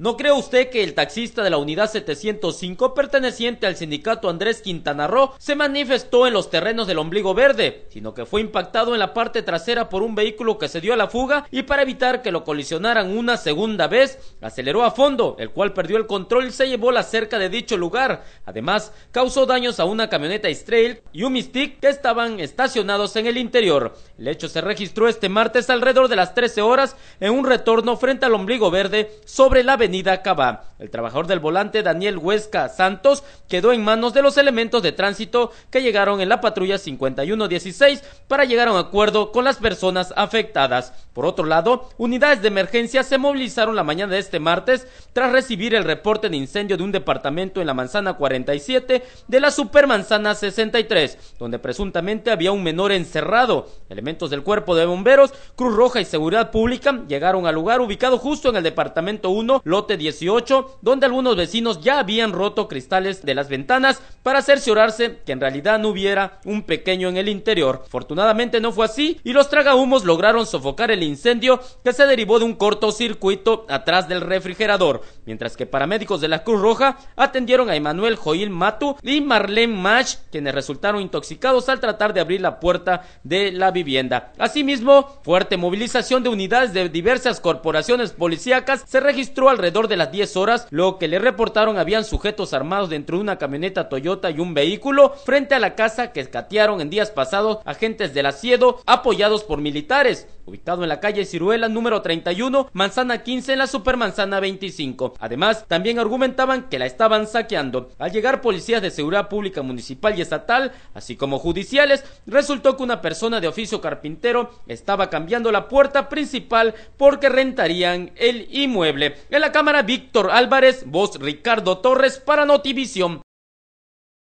¿No cree usted que el taxista de la unidad 705 perteneciente al sindicato Andrés Quintana Roo se manifestó en los terrenos del ombligo verde, sino que fue impactado en la parte trasera por un vehículo que se dio a la fuga y para evitar que lo colisionaran una segunda vez, aceleró a fondo, el cual perdió el control y se llevó la cerca de dicho lugar? Además, causó daños a una camioneta Strail y un Mystic que estaban estacionados en el interior. El hecho se registró este martes alrededor de las 13 horas en un retorno frente al ombligo verde sobre la avenida avenida acaba el trabajador del volante Daniel Huesca Santos quedó en manos de los elementos de tránsito que llegaron en la patrulla 5116 para llegar a un acuerdo con las personas afectadas. Por otro lado, unidades de emergencia se movilizaron la mañana de este martes tras recibir el reporte de incendio de un departamento en la manzana 47 de la supermanzana 63, donde presuntamente había un menor encerrado. Elementos del cuerpo de bomberos, Cruz Roja y Seguridad Pública llegaron al lugar ubicado justo en el departamento 1, lote 18, donde algunos vecinos ya habían roto cristales de las ventanas para cerciorarse que en realidad no hubiera un pequeño en el interior. Afortunadamente no fue así y los tragahumos lograron sofocar el incendio que se derivó de un cortocircuito atrás del refrigerador, mientras que paramédicos de la Cruz Roja atendieron a Emanuel Joil Matu y Marlene Mach, quienes resultaron intoxicados al tratar de abrir la puerta de la vivienda. Asimismo, fuerte movilización de unidades de diversas corporaciones policíacas se registró alrededor de las 10 horas lo que le reportaron habían sujetos armados dentro de una camioneta Toyota y un vehículo frente a la casa que escatearon en días pasados agentes del asiedo apoyados por militares, ubicado en la calle Ciruela número 31, manzana 15 en la supermanzana 25. Además, también argumentaban que la estaban saqueando. Al llegar policías de seguridad pública municipal y estatal, así como judiciales, resultó que una persona de oficio carpintero estaba cambiando la puerta principal porque rentarían el inmueble. En la cámara Víctor Alba Álvarez, voz Ricardo Torres para Notivision.